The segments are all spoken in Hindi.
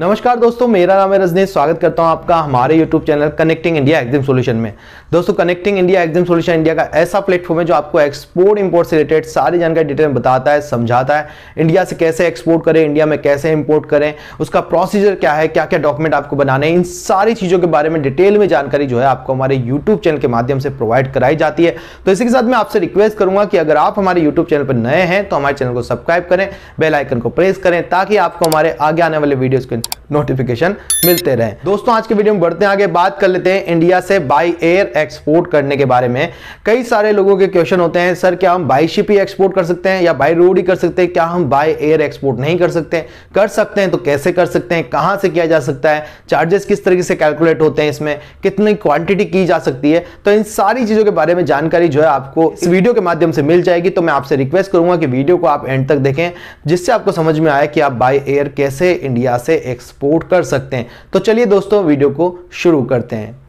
नमस्कार दोस्तों मेरा नाम है रजनीश स्वागत करता हूं आपका हमारे YouTube channel Connecting India exam solution में दोस्तों Connecting India exam solution India का ऐसा प्लेटफॉर्म है जो आपको एक्सपोर्ट इंपोर्ट से रिलेटेड सारी जानकारी डिटेल में बताता है समझाता है इंडिया से कैसे एक्सपोर्ट करें इंडिया में कैसे इंपोर्ट करें उसका प्रोसीजर क्या है क्या क्या डॉक्यूमेंट आपको बनाने हैं इन सारी चीज़ों के बारे में डिटेल में जानकारी जो है आपको हमारे यूट्यूब चैनल के माध्यम से प्रोवाइड कराई जाती है तो इसी के साथ मैं आपसे रिक्वेस्ट करूंगा कि अगर आप हमारे यूट्यूब चैनल पर नए हैं तो हमारे चैनल को सब्सक्राइब करें बेलाइकन को प्रेस करें ताकि आपको हमारे आगे आने वाले वीडियोज़ को नोटिफिकेशन मिलते रहे दोस्तों आज के वीडियो में बढ़ते हैं आगे बात कर लेते हैं इंडिया से बाई एयर एक्सपोर्ट करने के बारे में कई सारे लोगों के क्वेश्चन होते हैं सर क्या हम बाई शिप ही एक्सपोर्ट कर सकते हैं या बाई रोड ही कर सकते हैं क्या हम बाई एयर एक्सपोर्ट नहीं कर सकते कर सकते हैं तो कैसे कर सकते हैं कहां से किया जा सकता है चार्जेस किस तरीके से कैलकुलेट होते हैं इसमें कितनी क्वांटिटी की जा सकती है तो इन सारी चीज़ों के बारे में जानकारी जो है आपको इस वीडियो के माध्यम से मिल जाएगी तो मैं आपसे रिक्वेस्ट करूंगा कि वीडियो को आप एंड तक देखें जिससे आपको समझ में आए कि आप बाई एयर कैसे इंडिया से एक्सपोर्ट कर सकते हैं तो चलिए दोस्तों वीडियो को शुरू करते हैं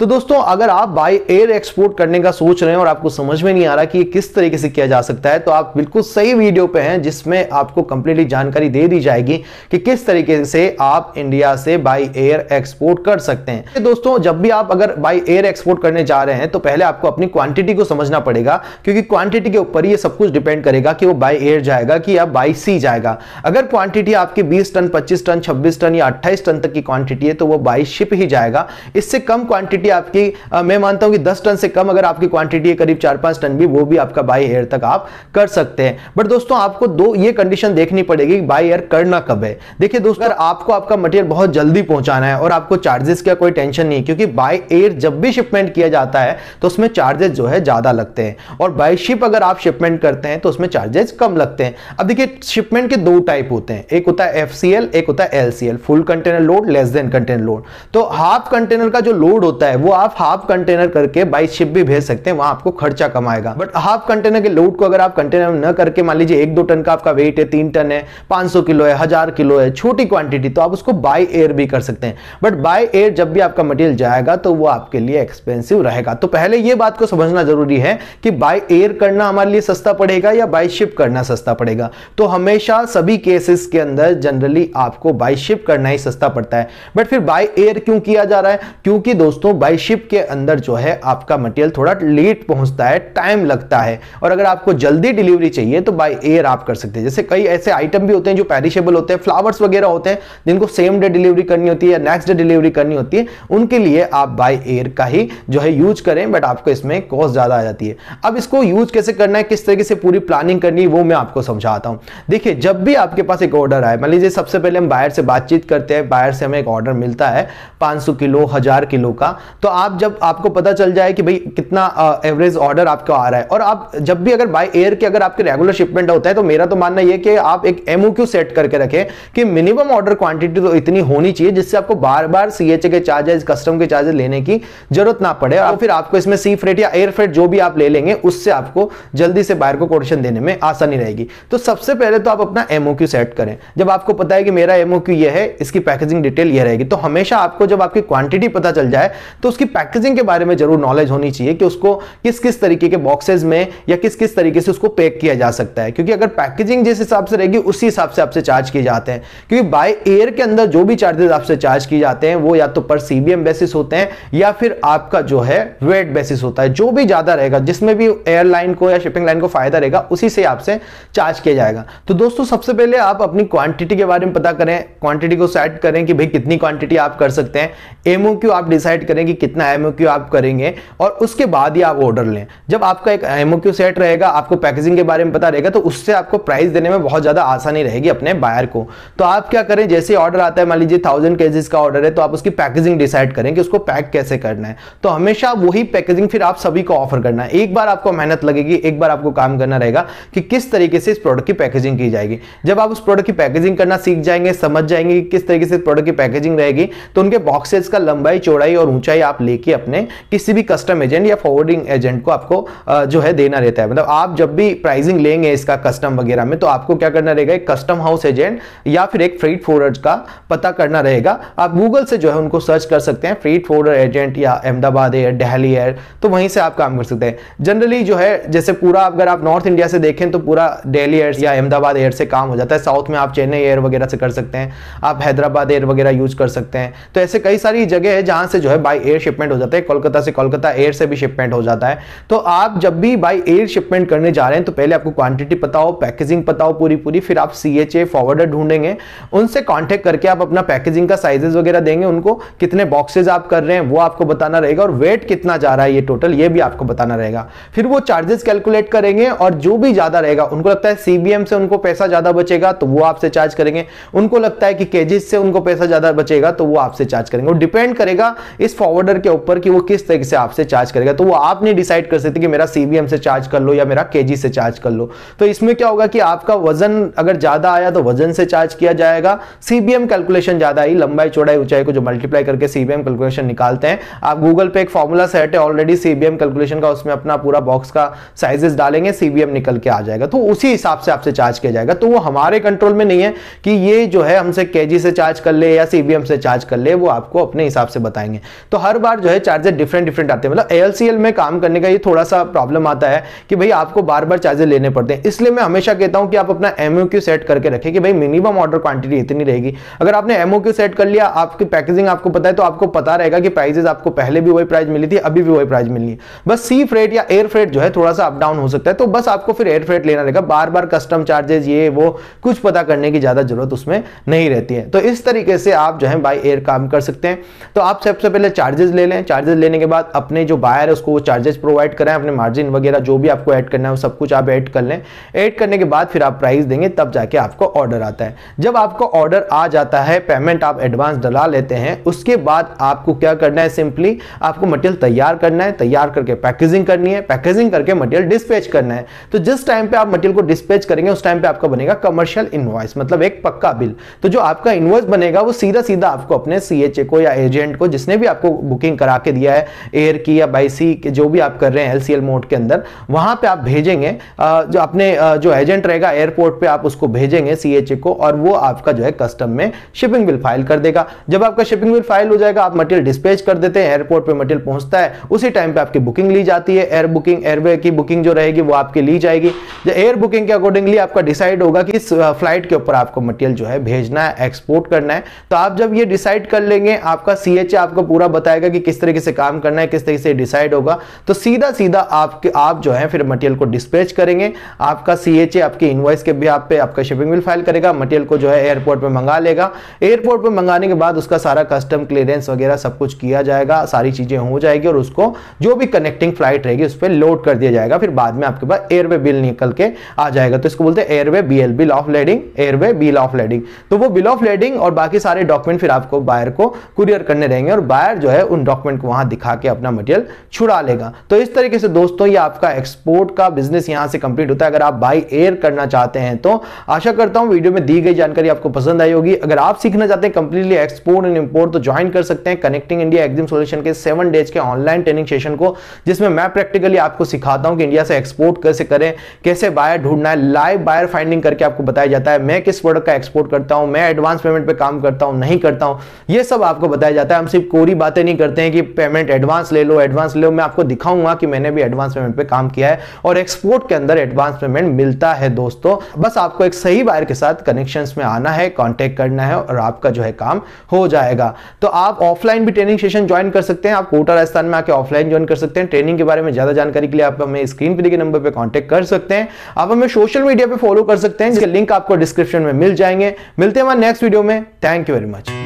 तो दोस्तों अगर आप बाय एयर एक्सपोर्ट करने का सोच रहे हैं और आपको समझ में नहीं आ रहा कि ये किस तरीके से किया जा सकता है तो आप बिल्कुल सही वीडियो पे हैं जिसमें आपको कंप्लीटली जानकारी दे दी जाएगी कि किस तरीके से आप इंडिया से बाय एयर एक्सपोर्ट कर सकते हैं तो दोस्तों जब भी आप अगर बाय एयर एक्सपोर्ट करने जा रहे हैं तो पहले आपको अपनी क्वांटिटी को समझना पड़ेगा क्योंकि क्वांटिटी के ऊपर ये सब कुछ डिपेंड करेगा कि वो बाय एयर जाएगा कि या बाई सी जाएगा अगर क्वांटिटी आपकी बीस टन पच्चीस टन छब्बीस टन या अट्ठाईस टन तक की क्वांटिटी है तो वो बाई शिप ही जाएगा इससे कम क्वांटिटी क्वांटिटी आपकी मैं मानता हूं कि दस टन से कम अगर आपकी क्वांटिटी है करीब चार पांच टन भी वो भी आपका बाई एयर तक आप कर सकते हैं बट दोस्तों आपको दो ये कंडीशन देखनी पड़ेगी बाई एयर करना कब है देखिए दोस्तों अगर आपको आपका मटेरियल बहुत जल्दी पहुंचाना है और आपको चार्जेस का कोई टेंशन नहीं है क्योंकि बाई एयर जब भी शिपमेंट किया जाता है तो उसमें चार्जेस जो है ज्यादा लगते हैं और बाई शिप अगर आप शिपमेंट करते हैं तो उसमें चार्जेस कम लगते हैं अब देखिए शिपमेंट के दो टाइप होते हैं एक होता है एफ एक होता है L full container load less than container load तो हाफ कंटेनर का जो लोड होता है है वो आप हाफ कंटेनर करके बाई शिप भी भेज सकते हैं वहां आपको खर्चा कमाएगा बट हाफ कंटेनर के लोड को अगर आप कंटेनर में न करके मान लीजिए एक दो टन का आपका वेट है तीन टन है 500 किलो है हजार किलो है छोटी क्वांटिटी तो आप उसको बाई एयर भी कर सकते हैं बट बाई एयर जब भी आपका मटेरियल जाएगा तो वो आपके लिए एक्सपेंसिव रहेगा तो पहले ये बात को समझना जरूरी है कि बाई एयर करना हमारे लिए सस्ता पड़ेगा या बाई शिप करना सस्ता पड़ेगा तो हमेशा सभी केसेस के अंदर जनरली आपको बाई शिप करना ही सस्ता पड़ता है बट फिर बाई एयर क्यों किया जा रहा है क्योंकि दोस्तों बाई शिप के अंदर जो है आपका मटेरियल थोड़ा लेट पहुंचता है टाइम लगता है और अगर आपको जल्दी डिलीवरी चाहिए तो बाई एयर आप कर सकते हैं जैसे कई ऐसे आइटम भी होते हैं जो पैरिशेबल होते हैं फ्लावर्स वगैरह होते हैं जिनको सेम डे डिलीवरी करनी होती है या नेक्स्ट डे डिलीवरी करनी होती है उनके लिए आप बाई एयर का ही जो है यूज करें बट आपको इसमें कॉस्ट ज़्यादा आ जाती है अब इसको यूज कैसे करना है किस तरीके से पूरी प्लानिंग करनी है वो मैं आपको समझाता हूँ देखिए जब भी आपके पास एक ऑर्डर आए मान लीजिए सबसे पहले हम बायर से बातचीत करते हैं बायर से हमें एक ऑर्डर मिलता है पाँच किलो हज़ार किलो का तो आप जब आपको पता चल जाए कि भाई कितना एवरेज ऑर्डर आपका आ रहा है और आप जब भी अगर बाय एयर के अगर आपके रेगुलर शिपमेंट होता है तो मेरा तो मानना यह कि आप एक एमओक्यू सेट करके रखें कि मिनिमम ऑर्डर क्वांटिटी तो इतनी होनी चाहिए जिससे आपको बार बार सीएचए के चार्जेस कस्टम के चार्जेस लेने की जरूरत ना पड़े और फिर आपको इसमें सी फ्रेट या एयर फ्रेट जो भी आप ले लेंगे उससे आपको जल्दी से बाहर को कोटेशन देने में आसानी रहेगी तो सबसे पहले तो आप अपना एमओक्यू सेट करें जब आपको पता है कि मेरा एमओक्यू ये है इसकी पैकेजिंग डिटेल ये रहेगी तो हमेशा आपको जब आपकी क्वांटिटी पता चल जाए तो उसकी पैकेजिंग के बारे में जरूर नॉलेज होनी चाहिए कि उसको किस किस तरीके के बॉक्सेज में या किस किस तरीके से उसको पैक किया जा सकता है क्योंकि अगर पैकेजिंग जिस हिसाब से रहेगी उसी हिसाब से आपसे चार्ज किए जाते हैं क्योंकि बाय एयर के अंदर जो भी चार्जेस आपसे चार्ज किए जाते हैं वो या तो पर सीबीएम बेसिस होते हैं या फिर आपका जो है वेट बेसिस होता है जो भी ज्यादा रहेगा जिसमें भी एयरलाइन को या शिपिंग लाइन को फायदा रहेगा उसी से आपसे चार्ज किया जाएगा तो दोस्तों सबसे पहले आप अपनी क्वांटिटी के बारे में पता करें क्वांटिटी को सेट करें कि भाई कितनी क्वांटिटी आप कर सकते हैं एमओ क्यू आप डिसाइड करें कि कि कितना एम आप करेंगे और उसके बाद ही आप ऑर्डर लें जब आपका एक एम सेट रहेगा आपको पैकेजिंग के बारे में पता रहेगा तो उससे आपको प्राइस देने में बहुत ज़्यादा आसानी रहेगी अपने बायर को तो आप क्या करें जैसे ऑर्डर आता है मान लीजिए थाउजेंड केजीज का ऑर्डर है तो आप उसकी पैकेजिंग डिसाइड करें कि उसको पैक कैसे करना है तो हमेशा वही पैकेजिंग फिर आप सभी को ऑफर करना है एक बार आपको मेहनत लगेगी एक बार आपको काम करना रहेगा कि किस तरीके से इस प्रोडक्ट की पैकेजिंग की जाएगी जब आप उस प्रोडक्ट की पैकेजिंग करना सीख जाएंगे समझ जाएंगे कि किस तरीके से प्रोडक्ट की पैकेजिंग रहेगी तो उनके बॉक्सेस का लंबाई चौड़ाई और ऊंचाई आप लेके अपने किसी भी कस्टम एजेंट या फॉरवर्डिंग एजेंट को आपको जो है देना रहता है मतलब आप जब भी प्राइसिंग लेंगे इसका कस्टम वगैरह में तो आपको क्या करना रहेगा एक कस्टम हाउस एजेंट या फिर एक फ्रीट फॉरवर्ड का पता करना रहेगा आप गूगल से जो है उनको सर्च कर सकते हैं फ्रीट फॉरवर्ड एजेंट या अहमदाबाद एयर डेहली एयर तो वहीं से आप काम कर सकते हैं जनरली जो है जैसे पूरा अगर आप नॉर्थ इंडिया से देखें तो पूरा डेली एयर या अहमदाबाद एयर से काम हो जाता है साउथ में आप चेन्नई एयर वगैरह से कर सकते हैं आप हैदराबाद एयर वगैरह यूज कर सकते हैं तो ऐसे कई सारी जगह है जहां से जो है बाई एयर एयर शिपमेंट हो जाता है कोलकाता से कोलकाता एयर से भी शिपमेंट हो जाता है तो आप जब भी बाई एयर शिपमेंट करने जा रहे हैं तो पहले आपको क्वांटिटी पता हो पैकेजिंग पता हो पूरी पूरी फिर आप सी एच ए फॉरवर्डर ढूंढेंगे उनसे कॉन्टेक्ट करके आप अपना पैकेजिंग का साइजेस वगैरह देंगे उनको कितने बॉक्सेज आप कर रहे हैं वो आपको बताना रहेगा और वेट कितना जा रहा है ये टोटल ये भी आपको बताना रहेगा फिर वो चार्जेस कैलकुलेट करेंगे और जो भी ज़्यादा रहेगा उनको लगता है सीबीएम से उनको पैसा ज़्यादा बचेगा तो वो आपसे चार्ज करेंगे उनको लगता है कि केजीज से उनको पैसा ज़्यादा बचेगा तो वो आपसे चार्ज करेंगे वो डिपेंड करेगा इस फॉरवर्ड ऑर्डर के ऊपर कि वो किस तरीके से आपसे चार्ज करेगा तो वो आप नहीं डिसाइड कर सकते कि मेरा सीबीएम से चार्ज कर लो या मेरा केजी से चार्ज कर लो तो इसमें क्या होगा कि आपका वजन अगर ज्यादा आया तो वजन से चार्ज किया जाएगा सीबीएम कैलकुलेशन ज्यादा आई लंबाई चौड़ाई ऊंचाई को जो मल्टीप्लाई करके सीबीएम कैलकुलेशन निकालते हैं आप गूगल पे एक फॉर्मूला सेट है ऑलरेडी सीबीएम कैलकुलेशन का उसमें अपना पूरा बॉक्स का साइजेस डालेंगे सीबीएम निकल के आ जाएगा तो उसी हिसाब से आपसे चार्ज किया जाएगा तो वो हमारे कंट्रोल में नहीं है कि ये जो है हमसे केजी से चार्ज कर ले या सीबीएम से चार्ज कर ले वो आपको अपने हिसाब से बताएंगे तो हर हर बार जो है चार्जर डिफरेंट डिफरेंट आते हैं मतलब एल में काम करने का ये थोड़ा सा प्रॉब्लम आता है कि भाई आपको बार बार चार्जर लेने पड़ते हैं इसलिए मैं हमेशा कहता हूं कि आप अपना एमओ सेट करके रखें कि भाई मिनिमम ऑर्डर क्वांटिटी इतनी रहेगी अगर आपने एमओ सेट कर लिया आपकी पैकेजिंग आपको पता है तो आपको पता रहेगा कि प्राइजेस आपको पहले भी वही प्राइस मिली थी अभी भी वही प्राइस मिली है बस सी फ्रेट या एयर फ्रेट जो है थोड़ा सा अप डाउन हो सकता है तो बस आपको फिर एयर फ्रेट लेना रहेगा बार बार कस्टम चार्जेज ये वो कुछ पता करने की ज़्यादा जरूरत उसमें नहीं रहती है तो इस तरीके से आप जो है बाई एयर काम कर सकते हैं तो आप सबसे पहले चार्जेस चार्जेस ले लें चार्जेस लेने के बाद अपने जो बायर है उसको वो चार्जेस प्रोवाइड कराएं अपने मार्जिन वगैरह जो भी आपको ऐड करना है वो सब कुछ आप ऐड कर लें ऐड करने के बाद फिर आप प्राइस देंगे तब जाके आपको ऑर्डर आता है जब आपको ऑर्डर आ जाता है पेमेंट आप एडवांस डला लेते हैं उसके बाद आपको क्या करना है सिंपली आपको मटेरियल तैयार करना है तैयार करके पैकेजिंग करनी है पैकेजिंग करके मटेरियल डिस्पैच करना है तो जिस टाइम पर आप मटेरियल को डिस्पैच करेंगे उस टाइम पर आपका बनेगा कमर्शियल इन्वॉइस मतलब एक पक्का बिल तो जो आपका इन्वॉइस बनेगा वो सीधा सीधा आपको अपने सी को या एजेंट को जिसने भी आपको बुकिंग करा के दिया है एयर की या बाई सी जो भी आप कर रहे हैं एल मोड के अंदर वहां पर आप भेजेंगे जो अपने जो एजेंट रहेगा एयरपोर्ट पर आप उसको भेजेंगे सी को और वो आपका जो है कस्टम में शिपिंग बिल फाइल कर देगा जब आपका शिपिंग बिल फाइल हो जाएगा आप मटेरियल डिस्पेच कर देते हैं एयरपोर्ट पर मटेरियल पहुंचता है उसी टाइम पे आपकी बुकिंग ली जाती है एयर बुकिंग एयरवे की बुकिंग जो रहेगी वो आपकी ली जाएगी एयर बुकिंग के अकॉर्डिंगली आपका डिसाइड होगा कि इस फ्लाइट के ऊपर आपको मटेरियल जो है भेजना है एक्सपोर्ट करना है तो आप जब ये डिसाइड कर लेंगे आपका सी आपको पूरा बताएगा जाएगा कि किस तरीके से काम करना है किस तरीके से डिसाइड होगा तो सीधा सीधा आपके आप जो है फिर मटेरियल को डिस्पैच करेंगे आपका सी एच ए आपके इन्वाइस के भी आप पे आपका शिपिंग बिल फाइल करेगा मटेरियल को जो है एयरपोर्ट पर मंगा लेगा एयरपोर्ट पर मंगाने के बाद उसका सारा कस्टम क्लियरेंस वगैरह सब कुछ किया जाएगा सारी चीज़ें हो जाएगी और उसको जो भी कनेक्टिंग फ्लाइट रहेगी उस पर लोड कर दिया जाएगा फिर बाद में आपके पास एयरवे बिल निकल के आ जाएगा तो इसको बोलते हैं airway B L bill of lading airway bill of lading तो वो बिल ऑफ लेडिंग और बाकी सारे डॉक्यूमेंट फिर आपको बायर को कुरियर करने रहेंगे और बायर जो है उन डॉक्यूमेंट को वहां दिखा के अपना मटेरियल छुड़ा लेगा तो इस तरीके से दोस्तों ये आपका एक्सपोर्ट का बिजनेस यहां से कंप्लीट होता है अगर आप बाई एयर करना चाहते हैं तो आशा करता हूं वीडियो में दी गई जानकारी आपको पसंद आई होगी अगर आप सीखना चाहते हैं कंप्लीटली एक्सपोर्ट एंड इम्पोर्ट तो ज्वाइन कर सकते हैं कनेक्टिंग इंडिया एक्जिम सोल्यूशन के सेवन डेज के ऑनलाइन ट्रेनिंग सेशन को जिसमें मैं प्रैक्टिकली आपको सिखाता हूँ कि इंडिया से एक्सपोर्ट कैसे करें कैसे बायर ढूंढना है लाइव बायर फाइंडिंग करके आपको बताया जाता है मैं किस प्रोडक्ट का एक्सपोर्ट करता हूँ मैं एडवांस पेमेंट पर काम करता हूँ नहीं करता हूँ ये सब आपको बताया जाता है हम सिर्फ कोरी बातें नहीं नहीं करते हैं कि पेमेंट एडवांस ले लो एडवांस ले लो मैं आपको दिखाऊंगा कि मैंने भी एडवांस पेमेंट पे काम किया है और एक्सपोर्ट के अंदर एडवांस पेमेंट मिलता है दोस्तों बस आपको एक सही बायर के साथ कनेक्शन में आना है कॉन्टेक्ट करना है और आपका जो है काम हो जाएगा तो आप ऑफलाइन भी ट्रेनिंग सेशन ज्वाइन कर सकते हैं आप कोटा राजस्थान में आके ऑफलाइन ज्वाइन कर सकते हैं ट्रेनिंग के बारे में ज्यादा जानकारी के लिए आप हमें स्क्रीन पर नंबर पर कॉन्टेक्ट कर सकते हैं आप हमें सोशल मीडिया पर फॉलो कर सकते हैं जिसके लिंक आपको डिस्क्रिप्शन में मिल जाएंगे मिलते हैं हमारे नेक्स्ट वीडियो में थैंक यू वेरी मच